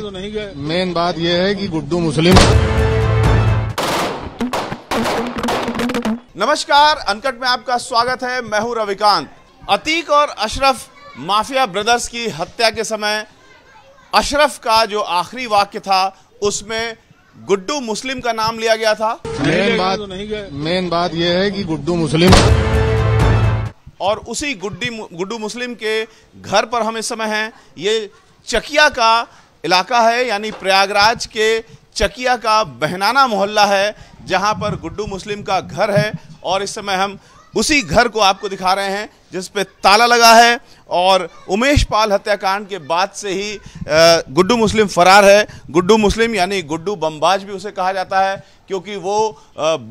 बात मेन तो बात यह है कि गुड्डू मुस्लिम नमस्कार अनकट में आपका स्वागत है मैं हूं रविकांत अतीक और अशरफ माफिया ब्रदर्स की हत्या के समय अशरफ का जो आखिरी वाक्य था उसमें गुड्डू मुस्लिम का नाम लिया गया था मेन बात मेन तो बात यह है कि गुड्डू मुस्लिम और उसी गुड्डी गुड्डू मुस्लिम के घर पर हम इस समय हैं ये चकिया का इलाका है यानी प्रयागराज के चकिया का बहनाना मोहल्ला है जहां पर गुड्डू मुस्लिम का घर है और इस समय हम उसी घर को आपको दिखा रहे हैं जिस पे ताला लगा है और उमेश पाल हत्याकांड के बाद से ही गुड्डू मुस्लिम फरार है गुड्डू मुस्लिम यानी गुड्डू बमबाज भी उसे कहा जाता है क्योंकि वो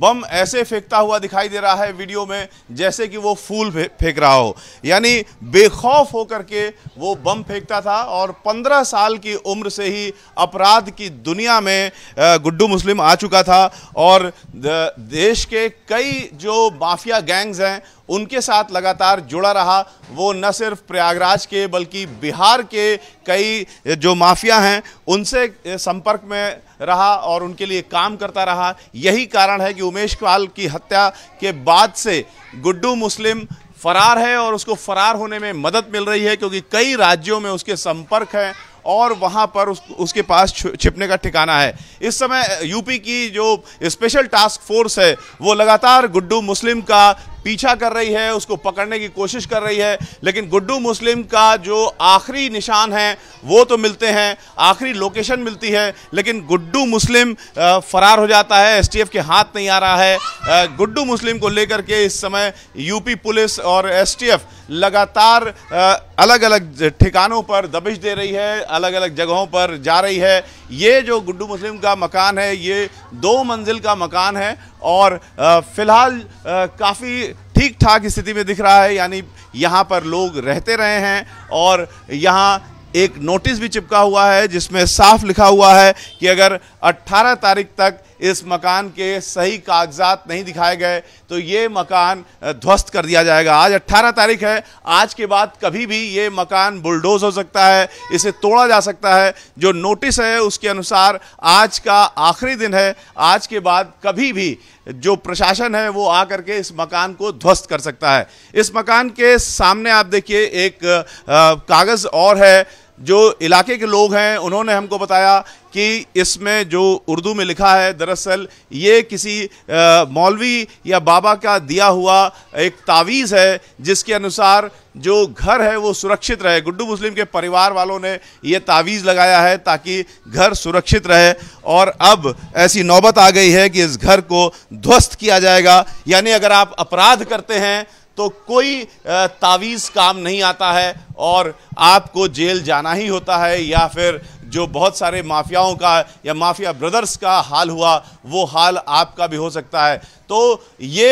बम ऐसे फेंकता हुआ दिखाई दे रहा है वीडियो में जैसे कि वो फूल फेंक रहा हो यानी बेखौफ होकर के वो बम फेंकता था और 15 साल की उम्र से ही अपराध की दुनिया में गुड्डू मुस्लिम आ चुका था और देश के कई जो माफिया गैंग्स हैं उनके साथ लगातार जुड़ा रहा वो न सिर्फ प्रयागराज के बल्कि बिहार के कई जो माफिया हैं उनसे संपर्क में रहा और उनके लिए काम करता रहा यही कारण है कि उमेश पाल की हत्या के बाद से गुड्डू मुस्लिम फरार है और उसको फरार होने में मदद मिल रही है क्योंकि कई राज्यों में उसके संपर्क हैं और वहाँ पर उस, उसके पास छिपने का ठिकाना है इस समय यूपी की जो स्पेशल टास्क फोर्स है वो लगातार गुड्डू मुस्लिम का पीछा कर रही है उसको पकड़ने की कोशिश कर रही है लेकिन गुड्डू मुस्लिम का जो आखिरी निशान है वो तो मिलते हैं आखिरी लोकेशन मिलती है लेकिन गुड्डू मुस्लिम फरार हो जाता है एसटीएफ के हाथ नहीं आ रहा है गुड्डू मुस्लिम को लेकर के इस समय यूपी पुलिस और एसटीएफ लगातार अलग अलग ठिकानों पर दबिश दे रही है अलग अलग जगहों पर जा रही है ये जो गुड्डू मुस्लिम का मकान है ये दो मंजिल का मकान है और फिलहाल काफ़ी ठीक ठाक स्थिति में दिख रहा है यानी यहाँ पर लोग रहते रहे हैं और यहाँ एक नोटिस भी चिपका हुआ है जिसमें साफ लिखा हुआ है कि अगर 18 तारीख तक इस मकान के सही कागजात नहीं दिखाए गए तो ये मकान ध्वस्त कर दिया जाएगा आज 18 तारीख है आज के बाद कभी भी ये मकान बुलडोज हो सकता है इसे तोड़ा जा सकता है जो नोटिस है उसके अनुसार आज का आखिरी दिन है आज के बाद कभी भी जो प्रशासन है वो आ करके इस मकान को ध्वस्त कर सकता है इस मकान के सामने आप देखिए एक कागज़ और है जो इलाके के लोग हैं उन्होंने हमको बताया कि इसमें जो उर्दू में लिखा है दरअसल ये किसी मौलवी या बाबा का दिया हुआ एक तावीज़ है जिसके अनुसार जो घर है वो सुरक्षित रहे गुड्डू मुस्लिम के परिवार वालों ने ये तावीज़ लगाया है ताकि घर सुरक्षित रहे और अब ऐसी नौबत आ गई है कि इस घर को ध्वस्त किया जाएगा यानी अगर आप अपराध करते हैं तो कोई तावीज़ काम नहीं आता है और आपको जेल जाना ही होता है या फिर जो बहुत सारे माफियाओं का या माफिया ब्रदर्स का हाल हुआ वो हाल आपका भी हो सकता है तो ये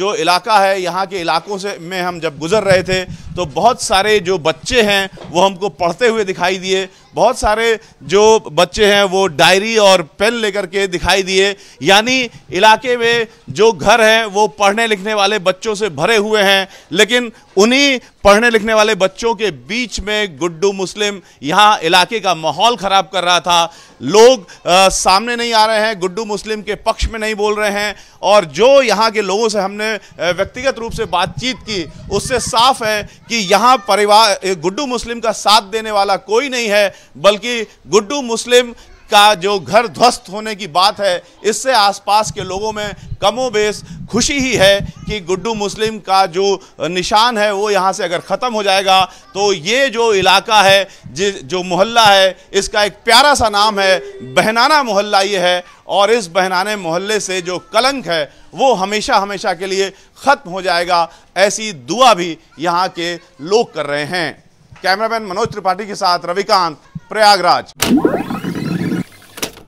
जो इलाका है यहाँ के इलाकों से में हम जब गुज़र रहे थे तो बहुत सारे जो बच्चे हैं वो हमको पढ़ते हुए दिखाई दिए बहुत सारे जो बच्चे हैं वो डायरी और पेन लेकर के दिखाई दिए यानी इलाके में जो घर हैं वो पढ़ने लिखने वाले बच्चों से भरे हुए हैं लेकिन उन्हीं पढ़ने लिखने वाले बच्चों के बीच में गुड्डू मुस्लिम यहाँ इलाके का माहौल ख़राब कर रहा था लोग आ, सामने नहीं आ रहे हैं गुड्डू मुस्लिम के पक्ष में नहीं बोल रहे हैं और जो यहाँ के लोगों से हमने व्यक्तिगत रूप से बातचीत की उससे साफ है कि यहाँ परिवार गुड्डू मुस्लिम का साथ देने वाला कोई नहीं है बल्कि गुड्डू मुस्लिम का जो घर ध्वस्त होने की बात है इससे आसपास के लोगों में कमोबेश खुशी ही है कि गुड्डू मुस्लिम का जो निशान है वो यहाँ से अगर ख़त्म हो जाएगा तो ये जो इलाका है जिस जो मोहल्ला है इसका एक प्यारा सा नाम है बहनाना मोहल्ला ये है और इस बहनाने मोहल्ले से जो कलंक है वो हमेशा हमेशा के लिए ख़त्म हो जाएगा ऐसी दुआ भी यहाँ के लोग कर रहे हैं कैमरामैन मनोज त्रिपाठी के साथ रविकांत प्रयागराज